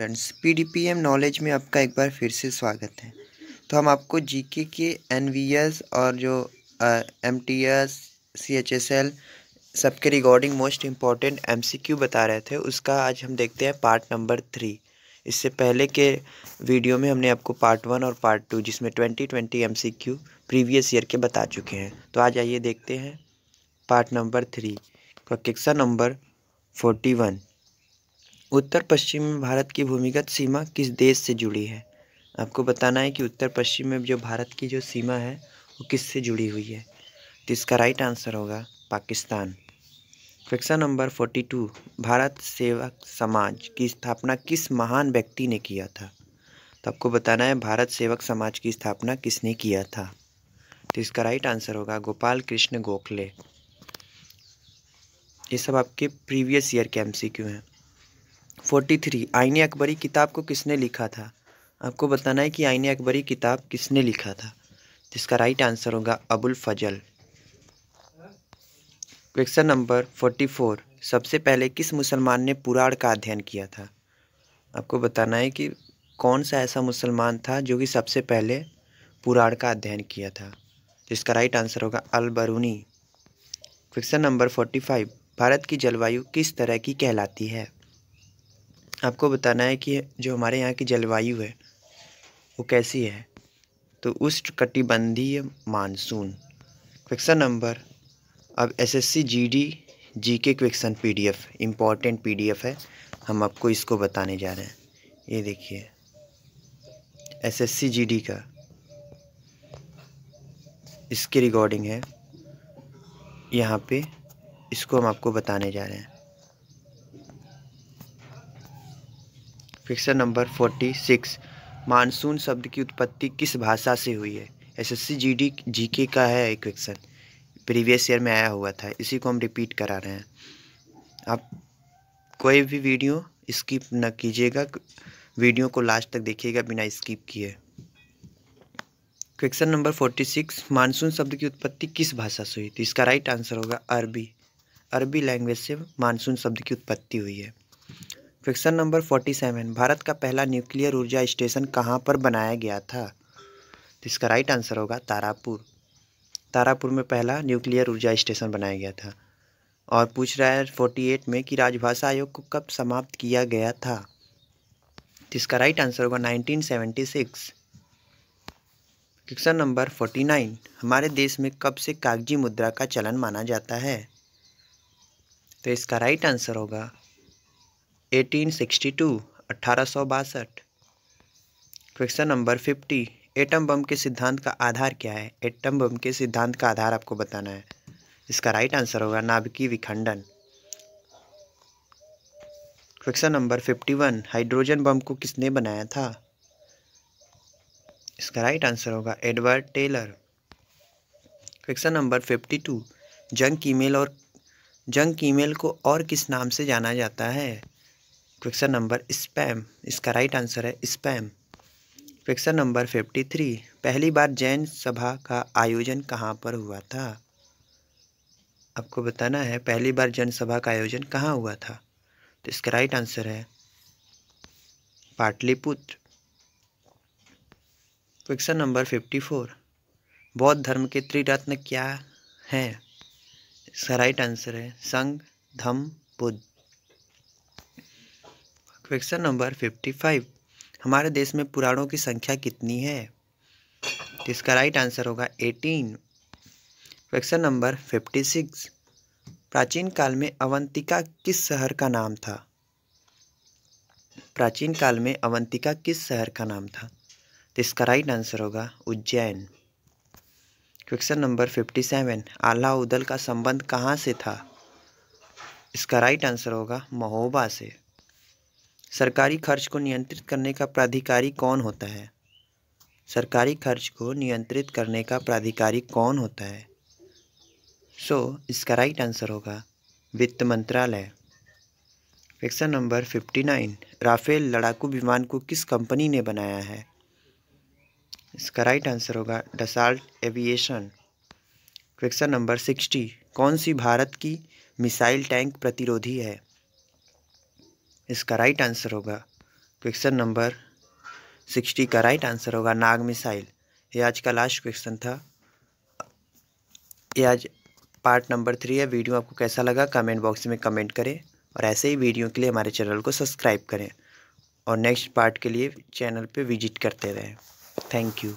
friends पीडीपीएम knowledge में आपका एक बार फिर से स्वागत है तो हम आपको जीके के एनवीएस और जो एमटीएस सीएचएसएल सबके रिगार्डिंग मोस्ट इम्पॉर्टेंट एमसीक्यू बता रहे थे उसका आज हम देखते हैं पार्ट नंबर थ्री इससे पहले के वीडियो में हमने आपको पार्ट वन और पार्ट टू जिसमें twenty twenty M previous year के बता चुके हैं तो आज आइए देखते हैं पार्ट नंबर थ्री का नंबर फोर्टी वन उत्तर पश्चिम में भारत की भूमिगत सीमा किस देश से जुड़ी है आपको बताना है कि उत्तर पश्चिम में जो भारत की जो सीमा है वो किससे जुड़ी हुई है तो इसका राइट आंसर होगा Pakistan question number forty two Bharat Sevak Samaj की स्थापना किस महान व्यक्ति ने किया था तो आपको बताना है भारत सेवक समाज की स्थापना किसने किया था तो इसका राइट आंसर होगा गोपाल कृष्ण गोखले ये सब आपके प्रीवियस ईयर के एम हैं फोर्टी थ्री आइन अकबरी किताब को किसने लिखा था आपको बताना है कि आइन अकबरी किताब किसने लिखा था जिसका राइट आंसर होगा Abul Fazal question number forty four सबसे पहले किस मुसलमान ने पुराण का अध्ययन किया था आपको बताना है कि कौन सा ऐसा मुसलमान था जो कि सबसे पहले पुराण का अध्ययन किया था जिसका राइट आंसर होगा Al Biruni question number forty five Bharat की जलवायु किस तरह की कहलाती है आपको बताना है कि जो हमारे यहाँ की जलवायु है वो कैसी है तो उष्ण कटिबंधीय मानसून क्वेश्चन नंबर अब SSC GD GK question PDF important PDF है हम आपको इसको बताने जा रहे हैं ये देखिए एसएससी जीडी का इसके रिकॉर्डिंग है यहाँ पे इसको हम आपको बताने जा रहे हैं फिक्सर नंबर फोर्टी सिक्स मानसून शब्द की उत्पत्ति किस भाषा से हुई है एसएससी जीडी जीके का है एक क्वेश्चन प्रीवियस ईयर में आया हुआ था इसी को हम रिपीट करा रहे हैं आप कोई भी वीडियो स्किप न कीजिएगा वीडियो को लास्ट तक देखिएगा बिना स्किप किए question number forty six monsoon शब्द की उत्पत्ति किस भाषा से हुई तो इसका राइट आंसर होगा अरबी अरबी लैंग्वेज से मानसून शब्द की उत्पत्ति हुई है question number forty seven Bharat का पहला न्यूक्लियर ऊर्जा स्टेशन कहाँ पर बनाया गया था तो इसका राइट आंसर होगा तारापुर तारापुर में पहला न्यूक्लियर ऊर्जा स्टेशन बनाया गया था और पूछ रहा है फोर्टी एट में कि राजभाषा आयोग को कब समाप्त किया गया था तो इसका राइट आंसर होगा nineteen seventy six question number forty nine हमारे देश में कब से कागजी मुद्रा का चलन माना जाता है तो इसका राइट आंसर होगा एटीन सिक्सटी टू अट्ठारह सौ बासठ question number fifty atom bomb के सिद्धांत का आधार क्या है एटम बम के सिद्धांत का आधार आपको बताना है इसका राइट आंसर होगा नाभिकीय विखंडन question number fifty one hydrogen बम को किसने बनाया था इसका राइट आंसर होगा Edward Teller question number fifty two junk email और जंक ईमेल को और किस नाम से जाना जाता है क्वेश्चन नंबर स्पैम इसका राइट आंसर है spam question number fifty three पहली बार जैन सभा का आयोजन कहाँ पर हुआ था आपको बताना है पहली बार जैन सभा का आयोजन कहाँ हुआ था तो इसका राइट आंसर है Pataliputra question number fifty four बौद्ध धर्म के त्रिरत्न क्या हैं इसका राइट आंसर है संघ धम Buddha question number fifty five हमारे देश में पुराणों की संख्या कितनी है तो इसका राइट आंसर होगा eighteen question number fifty six प्राचीन काल में अवंतिका किस शहर का नाम था प्राचीन काल में अवंतिका किस शहर का नाम था तो इसका राइट आंसर होगा Ujjain question number fifty seven Alha Udal का संबंध कहाँ से था इसका राइट आंसर होगा महोबा से सरकारी खर्च को नियंत्रित करने का प्राधिकारी कौन होता है सरकारी खर्च को नियंत्रित करने का प्राधिकारी कौन होता है सो so, इसका राइट आंसर होगा वित्त मंत्रालय question number fifty nine Rafale लड़ाकू विमान को किस कंपनी ने बनाया है इसका राइट आंसर होगा Dassault Aviation question number sixty कौन सी भारत की मिसाइल टैंक प्रतिरोधी है इसका राइट आंसर होगा क्वेश्चन नंबर सिक्सटी का राइट आंसर होगा नाग मिसाइल ये आज का लास्ट क्वेश्चन था ये आज पार्ट नंबर थ्री है वीडियो आपको कैसा लगा कमेंट बॉक्स में कमेंट करें और ऐसे ही वीडियो के लिए हमारे चैनल को सब्सक्राइब करें और नेक्स्ट पार्ट के लिए चैनल पे विजिट करते रहें थैंक यू